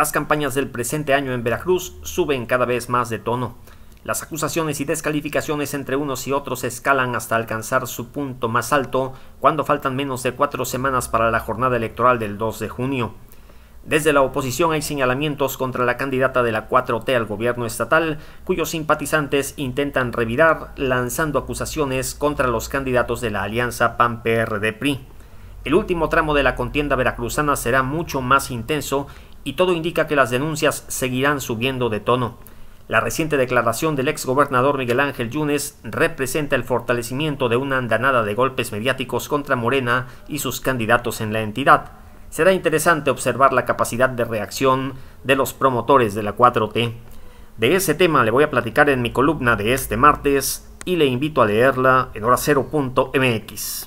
Las campañas del presente año en Veracruz suben cada vez más de tono. Las acusaciones y descalificaciones entre unos y otros escalan hasta alcanzar su punto más alto cuando faltan menos de cuatro semanas para la jornada electoral del 2 de junio. Desde la oposición hay señalamientos contra la candidata de la 4T al gobierno estatal, cuyos simpatizantes intentan revirar lanzando acusaciones contra los candidatos de la alianza PAN-PRD-PRI. El último tramo de la contienda veracruzana será mucho más intenso y todo indica que las denuncias seguirán subiendo de tono. La reciente declaración del ex Miguel Ángel Yunes representa el fortalecimiento de una andanada de golpes mediáticos contra Morena y sus candidatos en la entidad. Será interesante observar la capacidad de reacción de los promotores de la 4T. De ese tema le voy a platicar en mi columna de este martes y le invito a leerla en horacero.mx.